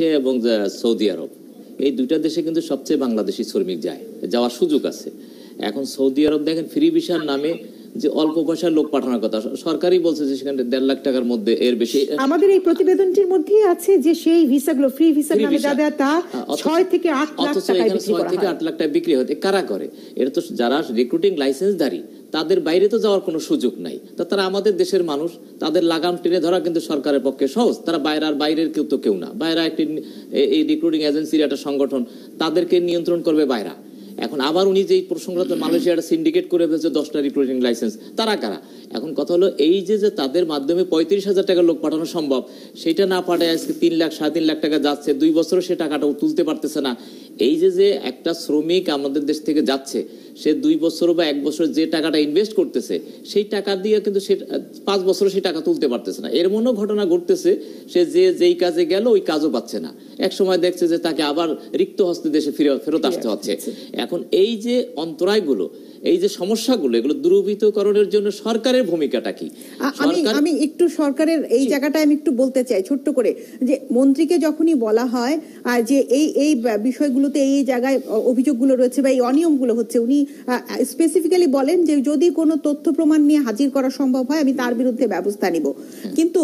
Malaysia এবং Saudi আরব এই দুটা দেশে কিন্তু সবচেয়ে বাংলাদেশি শ্রমিক যায় যাওয়ার সুযোগ আছে এখন সৌদি আরব দেখেন ফ্রি ভিসার নামে যে অল্প পয়সার লোক পাঠানোর কথা সরকারই বলছে যে সেখানে দেড় লাখ টাকার মধ্যে এর বেশি আমাদের এই প্রতিবেদনটির মধ্যে আছে যে সেই ভিসা গুলো ফ্রি ভিসা নামে যা দেয় তা হ্যাঁ, ছয় থেকে আট লাখ টাকায় বিক্রি করা থেকে আট লাখ টাকা বিক্রি হতে কারা করে এটা তো যারা রিক্রুটিং লাইসেন্সধারী তাদের বাইরে তো যাওয়ার কোনো সুযোগ নাই তা তারা আমাদের দেশের মানুষ তাদের লাগাম টেনে ধরা কিন্তু সরকারের পক্ষে সহজ তারা বাইরে আর বাইরের কেউ তো কেউ না বাইরা একটি এই রিক্রুটিং এজেন্সির একটা সংগঠন তাদেরকে নিয়ন্ত্রণ করবে বাইরা এখন আবার উনি যেই প্রসঙ্গটা মালয়েশিয়ার সিন্ডিকেট করে ফেলছে দশটা রিক্রুটিং লাইসেন্স তারা কারা এখন কথা হলো এই যে যে তাদের মাধ্যমে পঁয়ত্রিশ হাজার টাকা লোক পাঠানো সম্ভব সেটা না পাঠায় আজকে তিন লাখ সাড়ে তিন লাখ টাকা যাচ্ছে দুই বছরও সে টাকাটা তুলতে পারতেছে না এই যে যে একটা শ্রমিক আমাদের দেশ থেকে যাচ্ছে সে দুই বছর বা এক বছর যে টাকাটা ইনভেস্ট করতেছে সেই টাকা দিয়ে কিন্তু সে পাঁচ বছর সেই টাকা তুলতে পারতেছে না এর মনেও ঘটনা ঘটতেছে সে যে যেই কাজে গেল ওই কাজও পাচ্ছে না এক সময় দেখছে যে তাকে আবার রিক্ত হস্তে দেশে ফিরে ফেরত আসতে হচ্ছে এখন এই যে অন্তরায়গুলো এই যে সমস্যাগুলো এগুলো দ্রুবিতকরণের জন্য সরকারের ভূমিকাটা কি আমি আমি একটু সরকারের এই জায়গাটায় আমি একটু বলতে চাই ছোট্ট করে যে মন্ত্রীকে যখনই বলা হয় যে এই এই বিষয়গুলোতে এই জায়গায় অভিযোগগুলো রয়েছে বা এই অনিয়মগুলো হচ্ছে উনি স্পেসিফিক্যালি বলেন যে যদি কোনো তথ্য প্রমাণ নিয়ে হাজির করা সম্ভব হয় আমি তার বিরুদ্ধে ব্যবস্থা নিব কিন্তু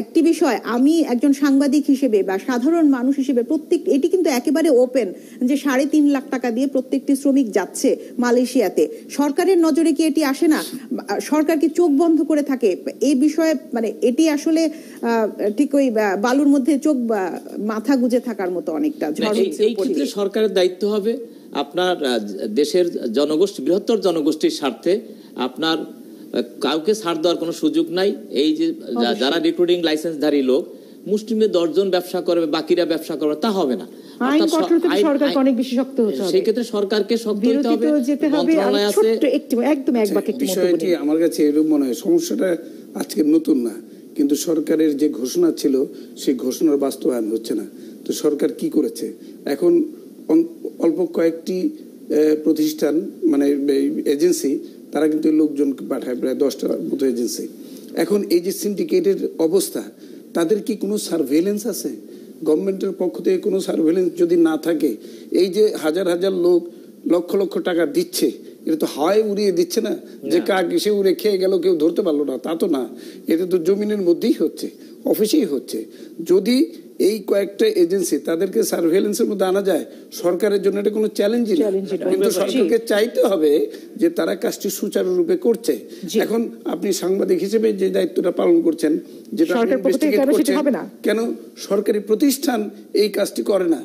একটি বিষয় আমি একজন সাংবাদিক হিসেবে বা সাধারণ মানুষ হিসেবে প্রত্যেক এটি কিন্তু একেবারে ওপেন যে সাড়ে তিন লাখ টাকা দিয়ে প্রত্যেকটি শ্রমিক যাচ্ছে মালয়েশিয়াতে সরকারের নজরে কি এটি আসে না সরকারকে চোখ বন্ধ করে থাকে এই বিষয়ে মানে এটি আসলে ঠিক ওই বালুর মধ্যে চোখ মাথা গুজে থাকার মতো অনেকটা সরকারের দায়িত্ব হবে আপনার দেশের জনগোষ্ঠী বৃহত্তর জনগোষ্ঠীর স্বার্থে আপনার কাউকে ছাড় দেওয়ার কোনো সুযোগ নাই এই যে যারা রিক্রুটিং লাইসেন্সধারী লোক মুসলিমে দশজন ব্যবসা করবে বাকিরা ব্যবসা করবে তা হবে না আচ্ছা, সরকারের যে ঘোষণা ছিল সেই ঘোষণার বাস্তবায়ন হচ্ছে না তো সরকার কি করেছে এখন অল্প কয়েকটি প্রতিষ্ঠান মানে এজেন্সি তারা কিন্তু লোকজন পাঠায় প্রায় দশটার মতো এজেন্সি এখন এই যে সিন্ডিকেটের অবস্থা তাদের কি কোনো সার্ভেলেন্স আছে গভর্নমেন্টের পক্ষ থেকে কোনো সার্ভেলেন্স যদি না থাকে এই যে হাজার হাজার লোক লক্ষ লক্ষ টাকা দিচ্ছে এটা তো হাওয়ায় উড়িয়ে দিচ্ছে না যে কাক এসে উড়ে খেয়ে গেল কেউ ধরতে পারলো না তা তো না এটা তো জমিনের মধ্যেই হচ্ছে অফিসেই হচ্ছে যদি এই কয়েকটা এজেন্সি তাদেরকে সার্ভেলেন্সের মধ্যে আনা যায় সরকারের জন্য এটা কোনো চ্যালেঞ্জই কিন্তু সরকারকে চাইতে হবে যে তারা কাজটি সুচারুরূপে করছে এখন আপনি সাংবাদিক হিসেবে যে দায়িত্বটা পালন করছেন যেটা কেন সরকারি প্রতিষ্ঠান এই কাজটি করে না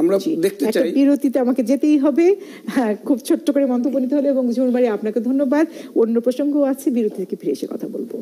আমরা দেখতে চাই বিরতিতে আমাকে যেতেই হবে হ্যাঁ, খুব ছোট্ট করে মন্তব্য নিতে হলে এবং ঝুমবাড়ি আপনাকে ধন্যবাদ অন্য প্রসঙ্গও আছে বিরতি থেকে ফিরে এসে কথা বলবো